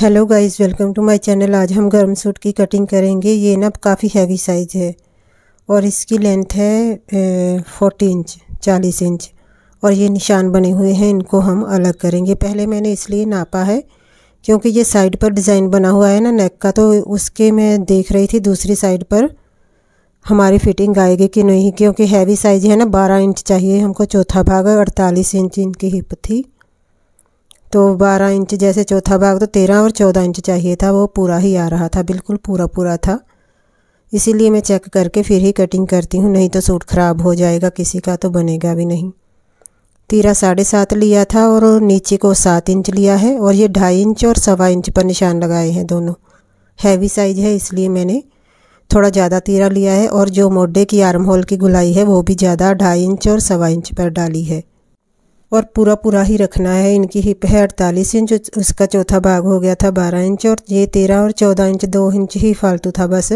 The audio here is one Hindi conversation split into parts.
hello guys welcome to my channel आज हम गर्म सूट की कटिंग करेंगे ये ना काफ़ी हैवी साइज़ है और इसकी लेंथ है फोर्टी इंच चालीस इंच और ये निशान बने हुए हैं इनको हम अलग करेंगे पहले मैंने इसलिए नापा है क्योंकि ये साइड पर डिज़ाइन बना हुआ है ना नेक का तो उसके मैं देख रही थी दूसरी साइड पर हमारी फिटिंग आएगी कि नहीं क्योंकि हैवी साइज़ है ना बारह इंच चाहिए हमको चौथा भाग अड़तालीस इंच इनकी हिप थी तो 12 इंच जैसे चौथा भाग तो 13 और 14 इंच चाहिए था वो पूरा ही आ रहा था बिल्कुल पूरा पूरा था इसीलिए मैं चेक करके फिर ही कटिंग करती हूँ नहीं तो सूट ख़राब हो जाएगा किसी का तो बनेगा भी नहीं तीरा साढ़े सात लिया था और नीचे को सात इंच लिया है और ये ढाई इंच और सवा इंच पर निशान लगाए हैं दोनों हैवी साइज़ है इसलिए मैंने थोड़ा ज़्यादा तीरा लिया है और जो मोडे की आर्म होल की गुलाई है वो भी ज़्यादा ढाई इंच और सवा इंच पर डाली है और पूरा पूरा ही रखना है इनकी हिप है अड़तालीस इंच उसका चौथा भाग हो गया था बारह इंच और ये तेरह और चौदह इंच दो इंच ही फालतू था बस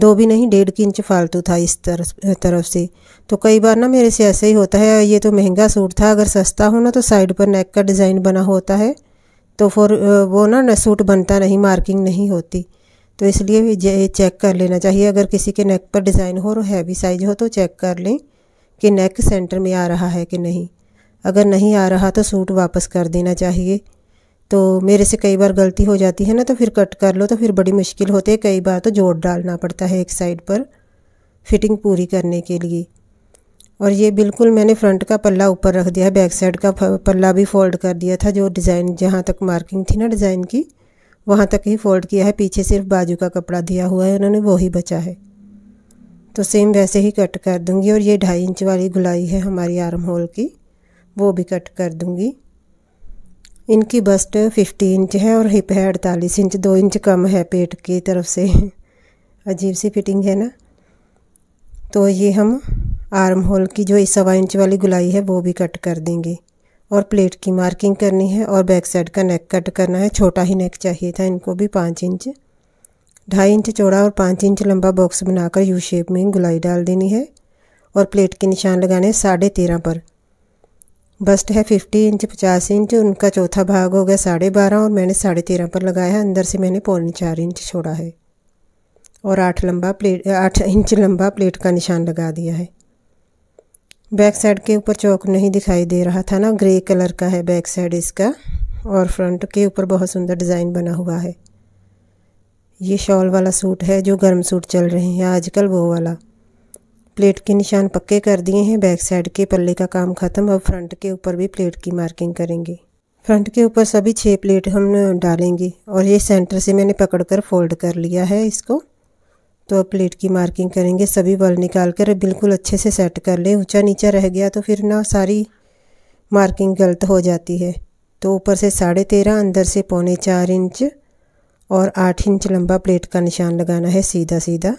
दो भी नहीं डेढ़ की इंच फालतू था इस तरफ तरफ से तो कई बार ना मेरे से ऐसे ही होता है ये तो महंगा सूट था अगर सस्ता हो ना तो साइड पर नेक का डिज़ाइन बना होता है तो फिर वो ना सूट बनता नहीं मार्किंग नहीं होती तो इसलिए ये चेक कर लेना चाहिए अगर किसी के नेक पर डिज़ाइन हो और हैवी साइज हो तो चेक कर लें कि नेक सेंटर में आ रहा है कि नहीं अगर नहीं आ रहा तो सूट वापस कर देना चाहिए तो मेरे से कई बार गलती हो जाती है ना तो फिर कट कर लो तो फिर बड़ी मुश्किल होती है कई बार तो जोड़ डालना पड़ता है एक साइड पर फिटिंग पूरी करने के लिए और ये बिल्कुल मैंने फ्रंट का पल्ला ऊपर रख दिया है बैक साइड का पल्ला भी फोल्ड कर दिया था जो डिज़ाइन जहाँ तक मार्किंग थी ना डिज़ाइन की वहाँ तक ही फोल्ड किया है पीछे सिर्फ बाजू का कपड़ा दिया हुआ है उन्होंने वो ही बचा है तो सेम वैसे ही कट कर दूंगी और ये ढाई इंच वाली गुलाई है हमारी आर्म होल की वो भी कट कर दूँगी इनकी बस्ट फिफ्टी इंच है और हिप है अड़तालीस इंच दो इंच कम है पेट की तरफ से अजीब सी फिटिंग है ना तो ये हम आर्म होल की जो सवा इंच वाली गुलाई है वो भी कट कर देंगे और प्लेट की मार्किंग करनी है और बैक साइड का नेक कट करना है छोटा ही नेक चाहिए था इनको भी पाँच इंच ढाई इंच चौड़ा और पाँच इंच लंबा बॉक्स बनाकर यू शेप में गुलाई डाल देनी है और प्लेट के निशान लगाने साढ़े तेरह पर बस्ट है फिफ्टी इंच पचास इंच उनका चौथा भाग हो गया साढ़े बारह और मैंने साढ़े तेरह पर लगाया है अंदर से मैंने पौने चार इंच छोड़ा है और आठ लंबा प्लेट आठ इंच लंबा प्लेट का निशान लगा दिया है बैक साइड के ऊपर चौक नहीं दिखाई दे रहा था ना ग्रे कलर का है बैक साइड इसका और फ्रंट के ऊपर बहुत सुंदर डिज़ाइन बना हुआ है ये शॉल वाला सूट है जो गर्म सूट चल रहे हैं आजकल वो वाला प्लेट के निशान पक्के कर दिए हैं बैक साइड के पल्ले का काम ख़त्म अब फ्रंट के ऊपर भी प्लेट की मार्किंग करेंगे फ्रंट के ऊपर सभी छः प्लेट हम डालेंगे और ये सेंटर से मैंने पकड़ कर फोल्ड कर लिया है इसको तो अब प्लेट की मार्किंग करेंगे सभी बल निकाल कर बिल्कुल अच्छे से सेट कर लें ऊंचा नीचा रह गया तो फिर ना सारी मार्किंग गलत हो जाती है तो ऊपर से साढ़े तेरह अंदर से पौने चार इंच और आठ इंच लंबा प्लेट का निशान लगाना है सीधा सीधा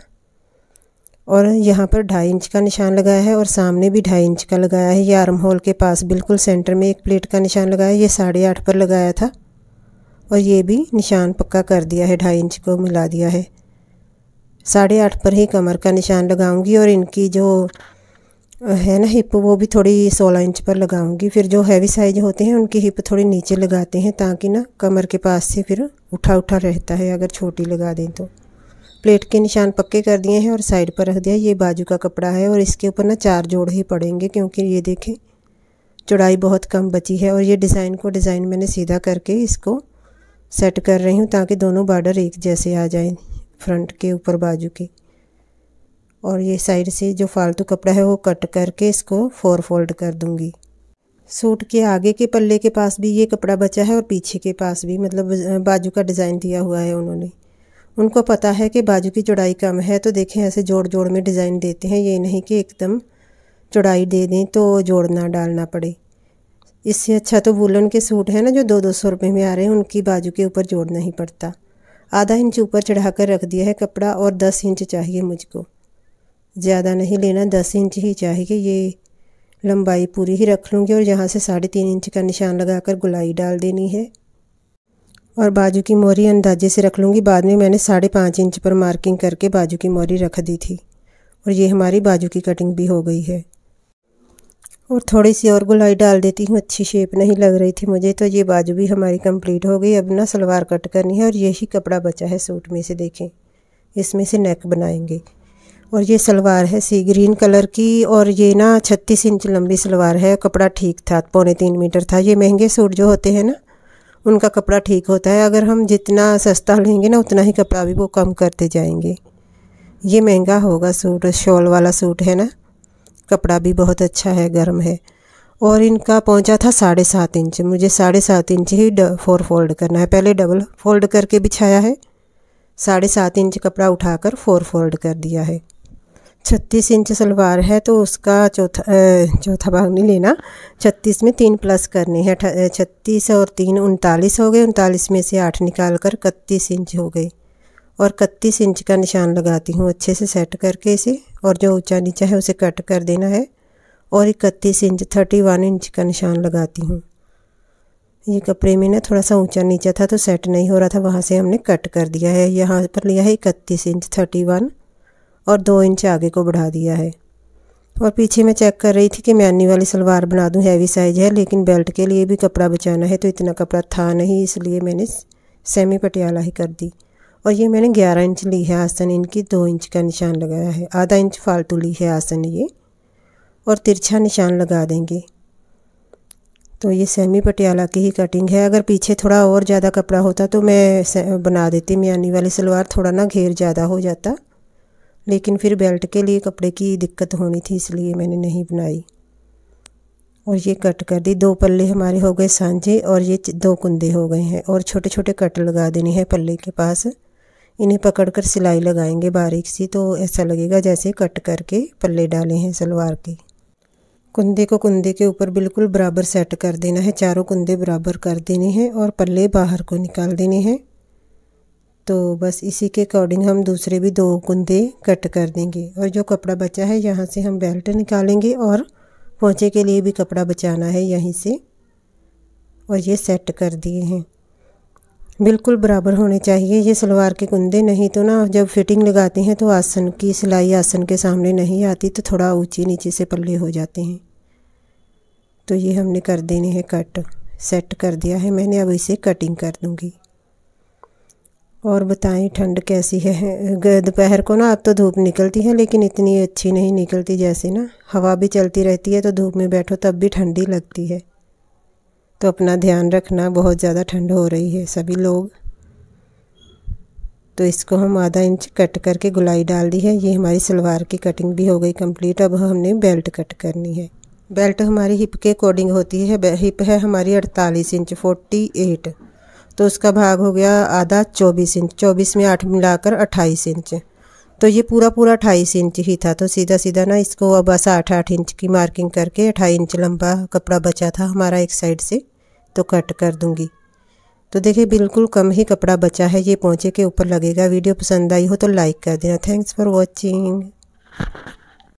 और यहाँ पर ढाई इंच का निशान लगाया है और सामने भी ढाई इंच का लगाया है ये आर्म होल के पास बिल्कुल सेंटर में एक प्लेट का निशान लगाया ये साढ़े आठ पर लगाया था और ये भी निशान पक्का कर दिया है ढाई इंच को मिला दिया है साढ़े आठ पर ही कमर का निशान लगाऊंगी और इनकी जो है ना हिप वो भी थोड़ी सोलह इंच पर लगाऊंगी फिर जो हैवी साइज होते हैं उनकी हिप थोड़ी नीचे लगाते हैं ताकि ना कमर के पास से फिर उठा उठा रहता है अगर छोटी लगा दें तो प्लेट के निशान पक्के कर दिए हैं और साइड पर रख दिया ये बाजू का कपड़ा है और इसके ऊपर ना चार जोड़ ही पड़ेंगे क्योंकि ये देखें चौड़ाई बहुत कम बची है और ये डिज़ाइन को डिज़ाइन मैंने सीधा करके इसको सेट कर रही हूँ ताकि दोनों बॉर्डर एक जैसे आ जाए फ्रंट के ऊपर बाजू के और ये साइड से जो फालतू कपड़ा है वो कट करके इसको फोर फोल्ड कर दूँगी सूट के आगे के पल्ले के पास भी ये कपड़ा बचा है और पीछे के पास भी मतलब बाजू का डिज़ाइन दिया हुआ है उन्होंने उनको पता है कि बाजू की चौड़ाई कम है तो देखें ऐसे जोड़ जोड़ में डिज़ाइन देते हैं ये नहीं कि एकदम चौड़ाई दे दें तो जोड़ना डालना पड़े इससे अच्छा तो वुलन के सूट हैं ना जो दो दो सौ रुपये में आ रहे हैं उनकी बाजू के ऊपर जोड़ नहीं पड़ता आधा इंच ऊपर चढ़ा कर रख दिया है कपड़ा और दस इंच चाहिए मुझको ज़्यादा नहीं लेना दस इंच ही चाहिए ये लंबाई पूरी ही रख लूँगी और यहाँ से साढ़े तीन इंच का निशान लगाकर गुलाई डाल देनी है और बाजू की मोरी अंदाजे से रख लूँगी बाद में मैंने साढ़े पाँच इंच पर मार्किंग करके बाजू की मोरी रख दी थी और ये हमारी बाजू की कटिंग भी हो गई है और थोड़ी सी और गुलाई डाल देती हूँ अच्छी शेप नहीं लग रही थी मुझे तो ये बाजू भी हमारी कंप्लीट हो गई अब ना सलवार कट करनी है और यही कपड़ा बचा है सूट में से देखें इसमें से नेक बनाएंगे और ये सलवार है सी ग्रीन कलर की और ये ना छत्तीस इंच लंबी सलवार है कपड़ा ठीक था पौने तीन मीटर था ये महंगे सूट जो होते हैं ना उनका कपड़ा ठीक होता है अगर हम जितना सस्ता लेंगे ना उतना ही कपड़ा भी वो कम करते जाएंगे ये महंगा होगा सूट शॉल वाला सूट है ना कपड़ा भी बहुत अच्छा है गर्म है और इनका पहुंचा था साढ़े सात इंच मुझे साढ़े सात इंच ही फोर फोल्ड करना है पहले डबल फोल्ड करके बिछाया है साढ़े सात इंच कपड़ा उठाकर फोर फोल्ड कर दिया है छत्तीस इंच सलवार है तो उसका चौथा चौथा भाग नहीं लेना छत्तीस में तीन प्लस करने हैं छत्तीस और तीन उनतालीस हो गए उनतालीस में से आठ निकाल कर इकतीस इंच हो गए और इकतीस इंच का निशान लगाती हूँ अच्छे से सेट करके इसे और जो ऊंचा नीचा है उसे कट कर देना है और इकतीस इंच थर्टी वन इंच का निशान लगाती हूँ ये कपड़े में ना थोड़ा सा ऊंचा नीचा था तो सेट नहीं हो रहा था वहाँ से हमने कट कर दिया है यहाँ पर लिया है इकतीस इंच थर्टी वन और दो इंच आगे को बढ़ा दिया है और पीछे मैं चेक कर रही थी कि मैनी वाली सलवार बना दूं हैवी साइज है लेकिन बेल्ट के लिए भी कपड़ा बचाना है तो इतना कपड़ा था नहीं इसलिए मैंने सेमी पटियाला ही कर दी और ये मैंने 11 इंच ली है आसन इनकी दो इंच का निशान लगाया है आधा इंच फालतू ली है आसन ये और तिरछा निशान लगा देंगे तो ये सेमी पटियाला की ही कटिंग है अगर पीछे थोड़ा और ज़्यादा कपड़ा होता तो मैं बना देती मियानी वाली सलवार थोड़ा ना घेर ज़्यादा हो जाता लेकिन फिर बेल्ट के लिए कपड़े की दिक्कत होनी थी इसलिए मैंने नहीं बनाई और ये कट कर दी दो पल्ले हमारे हो गए सांझे और ये दो कुंदे हो गए हैं और छोटे छोटे कट लगा देने हैं पल्ले के पास इन्हें पकड़कर सिलाई लगाएंगे बारीक सी तो ऐसा लगेगा जैसे कट करके पल्ले डाले हैं सलवार के कुंदे को कुंदे के ऊपर बिल्कुल बराबर सेट कर देना है चारों कुंदे बराबर कर देने हैं और पल्ले बाहर को निकाल देने हैं तो बस इसी के अकॉर्डिंग हम दूसरे भी दो कुंदे कट कर देंगे और जो कपड़ा बचा है यहाँ से हम बेल्ट निकालेंगे और पोंछे के लिए भी कपड़ा बचाना है यहीं से और ये सेट कर दिए हैं बिल्कुल बराबर होने चाहिए ये सलवार के कुंदे नहीं तो ना जब फिटिंग लगाते हैं तो आसन की सिलाई आसन के सामने नहीं आती तो थोड़ा ऊंची नीचे से पल्ले हो जाते हैं तो ये हमने कर देने हैं कट सेट कर दिया है मैंने अब इसे कटिंग कर दूँगी और बताएं ठंड कैसी है दोपहर को ना अब तो धूप निकलती है लेकिन इतनी अच्छी नहीं निकलती जैसे ना हवा भी चलती रहती है तो धूप में बैठो तब भी ठंडी लगती है तो अपना ध्यान रखना बहुत ज़्यादा ठंड हो रही है सभी लोग तो इसको हम आधा इंच कट करके गुलाई डाल दी है ये हमारी सलवार की कटिंग भी हो गई कंप्लीट अब हमने बेल्ट कट करनी है बेल्ट हमारी हिप के अकॉर्डिंग होती है हिप है हमारी अड़तालीस इंच फोर्टी एट तो उसका भाग हो गया आधा चौबीस इंच चौबीस में आठ मिलाकर अट्ठाईस इंच तो ये पूरा पूरा अट्ठाईस इंच ही था तो सीधा सीधा ना इसको अब बस आठ आठ इंच की मार्किंग करके अठाई इंच लंबा कपड़ा बचा था हमारा एक साइड से तो कट कर दूँगी तो देखिए बिल्कुल कम ही कपड़ा बचा है ये पहुँचे के ऊपर लगेगा वीडियो पसंद आई हो तो लाइक कर देना थैंक्स फॉर वॉचिंग